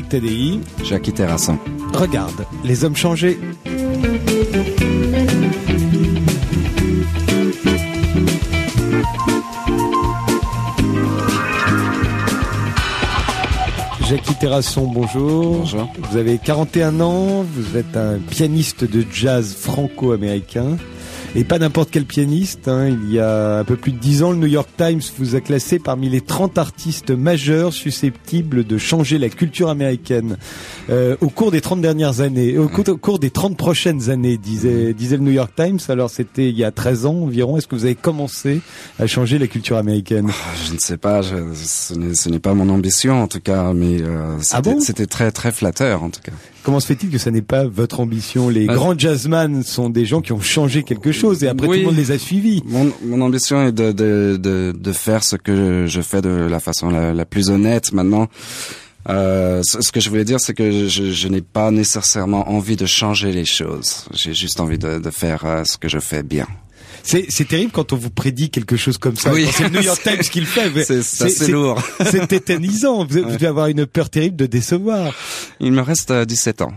Tdi Jackie Terrasson. Regarde, les hommes changés. Jackie Terrasson, bonjour. Bonjour. Vous avez 41 ans, vous êtes un pianiste de jazz franco-américain. Et pas n'importe quel pianiste. Hein. Il y a un peu plus de 10 ans, le New York Times vous a classé parmi les 30 artistes majeurs susceptibles de changer la culture américaine euh, au cours des 30 dernières années, au, cours, au cours des 30 prochaines années, disait, disait le New York Times. Alors c'était il y a 13 ans environ. Est-ce que vous avez commencé à changer la culture américaine ah, Je ne sais pas. n'est ce n'est pas mon ambition en tout cas, mais euh, ah c'était très très flatteur en tout cas. Comment se fait-il que ce n'est pas votre ambition Les bah, grands jazzman sont des gens qui ont changé quelque chose et après tout le monde les a suivis. Mon, ambition est de, de, de, faire ce que je fais de la façon la, plus honnête maintenant. Euh, ce que je voulais dire, c'est que je, n'ai pas nécessairement envie de changer les choses. J'ai juste envie de, de faire euh, ce que je fais bien. C'est terrible quand on vous prédit quelque chose comme ça. Oui. C'est le New York Times qui le fait. C'est lourd. C'est tétanisant. Vous, devez avoir une peur terrible de décevoir. Il me reste 17 euh, ans.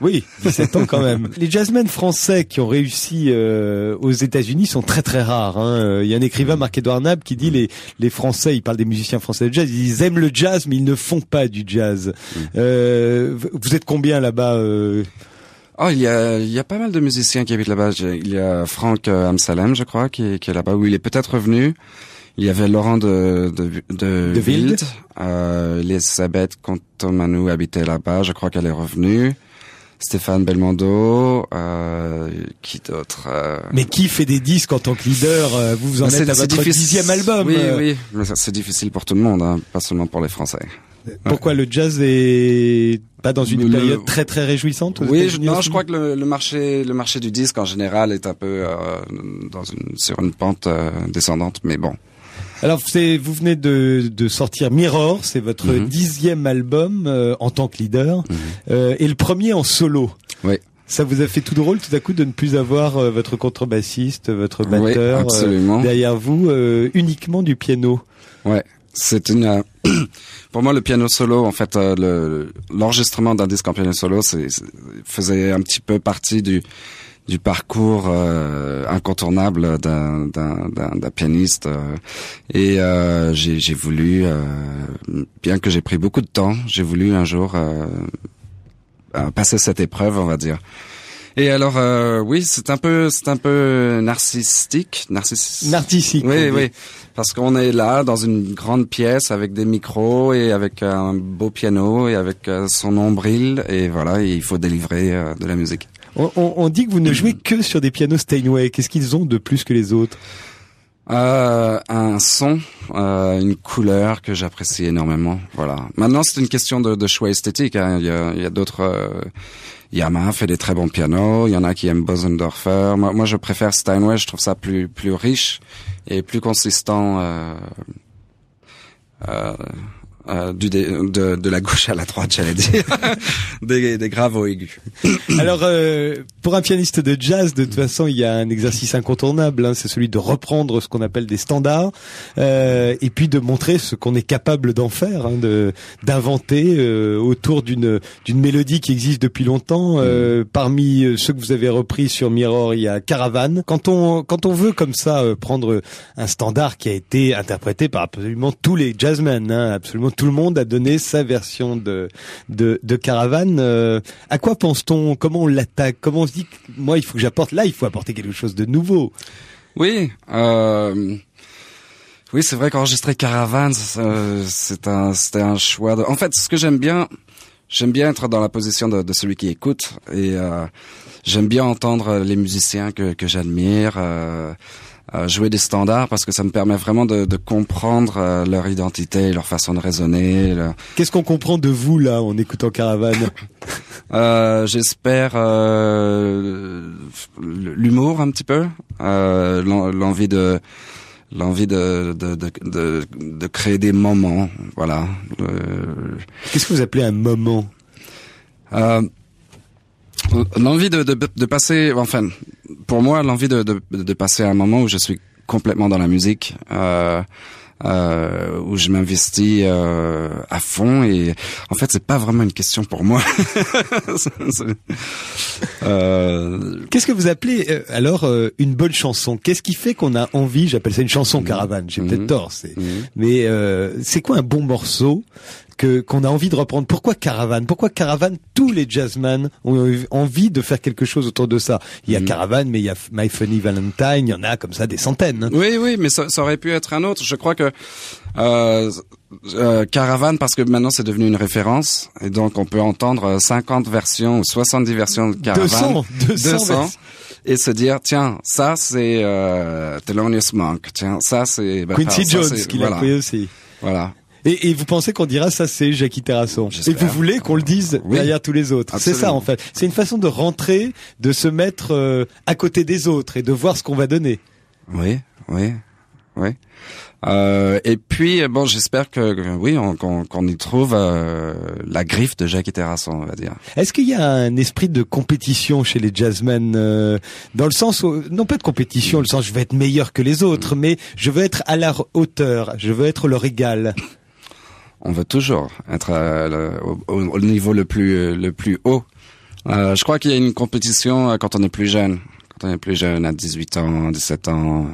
Oui, 17 ans quand même. Les jazzmen français qui ont réussi euh, aux États-Unis sont très très rares. Hein. Euh, il y a un écrivain, Marc-Edouard Nab, qui dit mm. les les Français, il parle des musiciens français de jazz, ils aiment le jazz, mais ils ne font pas du jazz. Mm. Euh, vous êtes combien là-bas euh oh, il y a, il y a pas mal de musiciens qui habitent là-bas. Il y a Franck Amsalem, je crois, qui, est là-bas, où il est peut-être revenu. Il y avait Laurent de, de, de, de Wild. Euh, Elisabeth Contomanou habitait là-bas. Je crois qu'elle est revenue. Stéphane Belmondo, euh, qui d'autre euh Mais qui fait des disques en tant que leader euh, Vous vous en bah, êtes à votre dixième album. Oui, oui, c'est difficile pour tout le monde, hein, pas seulement pour les Français. Pourquoi le jazz est pas dans une période très très réjouissante Oui, je, non, je crois que le, marché le marché du disque en général est un peu sur une pente descendante, mais bon. Alors, vous venez de, de sortir Mirror, c'est votre mhm. dixième album euh, en tant que leader, mhm. euh, et le premier en solo. Oui. Ça vous a fait tout drôle tout à coup de ne plus avoir euh, votre contrebassiste, votre batteur derrière vous, uniquement du piano. Ouais, c'est une. pour moi, le piano solo, en fait, l'enregistrement d'un disque en piano solo, c'est faisait un petit peu partie du du parcours euh, incontournable d'un pianiste. Euh, et euh, j'ai voulu, bien que j'ai pris beaucoup de temps, j'ai voulu un jour passer cette épreuve, on va dire. Et alors, oui, c'est un peu, c'est un peu narcissique, narcissique. Oui, oui, parce qu'on est là dans une grande pièce avec des micros et avec un beau piano et avec son nombril et voilà, il faut délivrer de la musique. On, dit que vous ne jouez que sur des pianos Steinway. Qu'est-ce qu'ils ont de plus que les autres euh, un son, euh, une couleur que j'apprécie énormément. Voilà. Maintenant, c'est une question de, choix esthétique. Hein. Il y a, d'autres. Euh, Yamaha fait des très bons pianos. Il y en a qui aiment Bosendorfer. Moi, moi, je préfère Steinway. Je trouve ça plus plus riche et plus consistant. Euh, euh euh, du de, la gauche à la droite, j'allais dire, des, des, graves aux aigus. Alors, euh, pour un pianiste de jazz, de toute façon, il y a un exercice incontournable, hein, c'est celui de reprendre ce qu'on appelle des standards, euh, et puis de montrer ce qu'on est capable d'en faire, hein, de d'inventer autour d'une d'une mélodie qui existe depuis longtemps. Mm. parmi ceux que vous avez repris sur Mirror, il y a Caravane. Quand on quand on veut comme ça prendre un standard qui a été interprété par absolument tous les jazzmen, hein, absolument tout le monde a donné sa version de de, caravane. Euh, à quoi pense-t-on Comment on l'attaque Comment on se dit moi il faut que j'apporte là il faut apporter quelque chose de nouveau. Oui. Euh, oui, c'est vrai qu'enregistrer Caravane, c'est un, c'était un choix. De... En fait, ce que j'aime bien, j'aime bien être dans la position de, celui qui écoute et euh, j'aime bien entendre les musiciens que, j'admire. Euh, jouer des standards parce que ça me permet vraiment de, comprendre euh, leur identité, leur façon de raisonner. Qu'est-ce qu'on comprend de vous là en écoutant Caravane euh, J'espère l'humour un petit peu, euh, l'envie de l'envie de de, créer des moments, voilà. Qu'est-ce que vous appelez un moment L'envie de, de, de passer, enfin, pour moi, l'envie de, de, de, passer à un moment où je suis complètement dans la musique. Euh, euh, où je m'investis euh, à fond et en fait c'est pas vraiment une question pour moi. Euh, Qu'est-ce que vous appelez euh, alors euh, une bonne chanson Qu'est-ce qui fait qu'on a envie J'appelle ça une chanson mhm. caravane. J'ai mhm. peut-être tort, mhm. mais c'est quoi un bon morceau que qu'on a envie de reprendre. Pourquoi Caravane Pourquoi Caravane Tous les jazzmen ont eu envie de faire quelque chose autour de ça. Il y a mm. Caravane, mais il y a My Funny Valentine, il y en a comme ça des centaines. Hein. Oui, oui, mais ça, ça aurait pu être un autre. Je crois que euh, euh Caravane, parce que maintenant c'est devenu une référence, et donc on peut entendre 50 euh, versions ou 70 versions de Caravane. 200, 200, et se dire tiens ça c'est euh, Thelonious Monk tiens ça c'est bah, Quincy Jones qui l'a voilà. aussi voilà et, et vous pensez qu'on dira ça c'est Jackie Terrasson. Et vous voulez qu'on le dise derrière tous les autres. C'est ça en fait. C'est une façon de rentrer, de se mettre euh, à côté des autres et de voir ce qu'on va donner. Oui, oui, oui. Euh, et puis euh, bon, j'espère que oui, qu'on qu y trouve euh, la griffe de Jacques Terrasson, on va dire. Est-ce qu'il y a un esprit de compétition chez les jazzmen dans le sens où, non pas de compétition, le sens je veux être meilleur que les autres, mm. mais je veux être à la hauteur, je veux être leur égal on veut toujours être euh, au, niveau le plus euh, le plus haut. Euh, je crois qu'il y a une compétition quand on est plus jeune, quand on est plus jeune à 18 ans, 17 ans,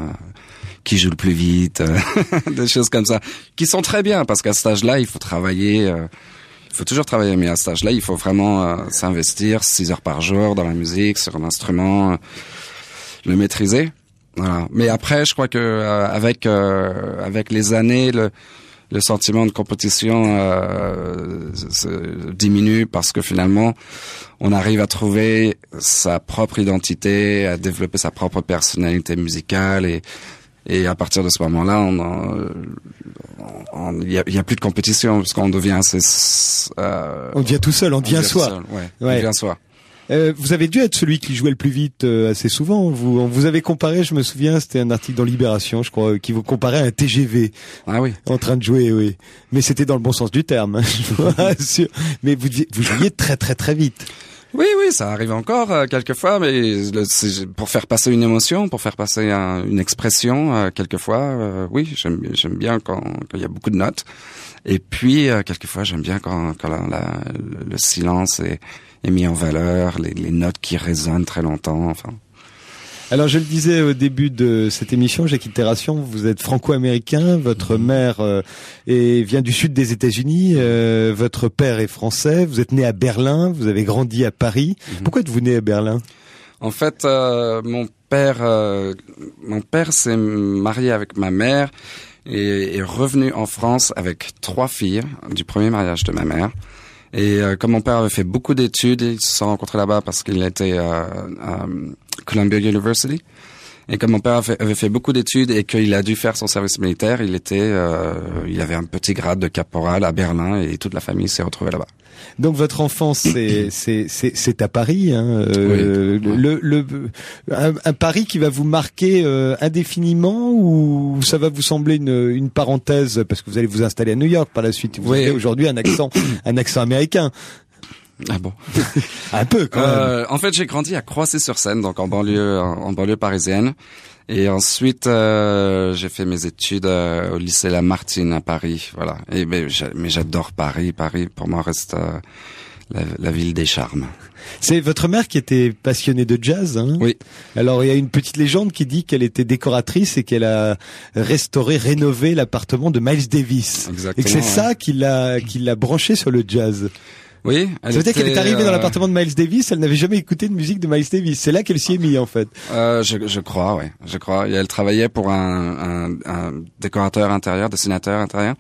qui joue le plus vite, des choses comme ça, qui sont très bien parce qu'à cet âge-là, il faut travailler. il faut toujours travailler, mais à cet âge-là, il faut vraiment s'investir 6 heures par jour dans la musique, sur un instrument, le maîtriser. Mais après, je crois que avec avec les années, le, le sentiment de compétition euh, diminue parce que finalement, on arrive à trouver sa propre identité, à développer sa propre personnalité musicale et et à partir de ce moment-là, on il y a, plus de compétition parce qu'on devient assez. Euh, on devient tout seul, on devient, soi. ouais. On devient soi. Euh, vous avez dû être celui qui jouait le plus vite euh, assez souvent. Vous, on vous avez comparé, je me souviens, c'était un article dans Libération, je crois, euh, qui vous comparait à un TGV. Ah oui. En train de jouer, oui. Mais c'était dans le bon sens du terme, Mais vous, vous jouiez très très très vite. Oui, oui, ça arrive encore euh, quelquefois, mais pour faire passer une émotion, pour faire passer une expression, quelquefois, oui, j'aime bien quand il y a beaucoup de notes. Et puis, euh, quelquefois, j'aime bien quand, quand la, le silence est, est, mis en valeur, les, les, notes qui résonnent très longtemps. Enfin. Alors, je le disais au début de cette émission, j'ai Ration. vous êtes franco-américain, votre mm-hmm. mère euh, est, vient du sud des États-Unis, euh, votre père est français, vous êtes né à Berlin, vous avez grandi à Paris. Mm-hmm. Pourquoi êtes-vous né à Berlin En fait, euh, mon père, mon père s'est marié avec ma mère et est revenu en France avec trois filles du premier mariage de ma mère. Et euh, comme mon père avait fait beaucoup d'études, il s'est rencontré là-bas parce qu'il était euh, à Columbia University. Et comme mon père avait fait beaucoup d'études et qu'il a dû faire son service militaire, il était, euh, il avait un petit grade de caporal à Berlin et toute la famille s'est retrouvée là-bas. Donc votre enfance, c'est c'est à Paris, hein, euh, le, le un, Paris qui va vous marquer euh, indéfiniment ou ça va vous sembler une, une parenthèse parce que vous allez vous installer à New York par la suite. Vous avez aujourd'hui un accent un accent américain. Ah bon Un peu quand euh, En fait, j'ai grandi à Croissy-sur-Seine, donc en banlieue, en, banlieue parisienne. Et ensuite, euh, j'ai fait mes études euh, au lycée Lamartine à Paris, voilà. Et mais, j'adore Paris. Paris, pour moi, reste la, ville des charmes. C'est votre mère qui était passionnée de jazz. Hein oui. Alors il y a une petite légende qui dit qu'elle était décoratrice et qu'elle a restauré, rénové l'appartement de Miles Davis. et c'est ça qui l'a qui l'a branché sur le jazz. Oui. Elle Ça qu'elle est arrivée dans euh, l'appartement de Miles Davis, elle n'avait jamais écouté de musique de Miles Davis. C'est là qu'elle s'y est mise en fait. Euh, je, je crois, oui, je crois. elle travaillait pour un, un, un, décorateur intérieur, dessinateur intérieur.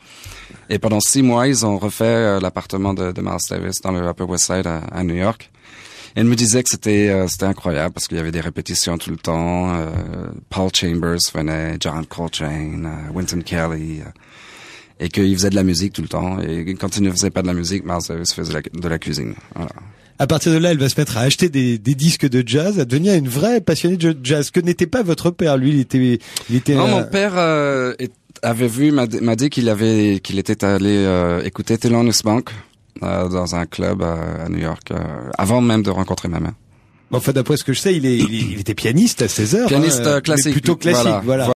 Et pendant six mois, ils ont refait euh, l'appartement de, Miles Davis dans le Upper West Side à, New York. Et elle me disait que c'était euh, c'était incroyable parce qu'il y avait des répétitions tout le temps. Paul Chambers venait, John Coltrane, Wynton Kelly et qu'il faisait de la musique tout le temps. Et quand il ne faisait pas de la musique, euh, se faisait de la cuisine. Voilà. À partir de là, elle va se mettre à acheter des, disques de jazz, à devenir une vraie passionnée de jazz. Que n'était pas votre père, lui, il était, il était. Non, euh, mon père euh, avait vu m'a dit qu'il avait qu'il était allé écouter Thelonious Bank dans un club à New York avant même de rencontrer ma mère. Enfin, d'après ce que je sais, il, est, il, était pianiste à 16 heures. Pianiste hein, classique. plutôt classique, voilà.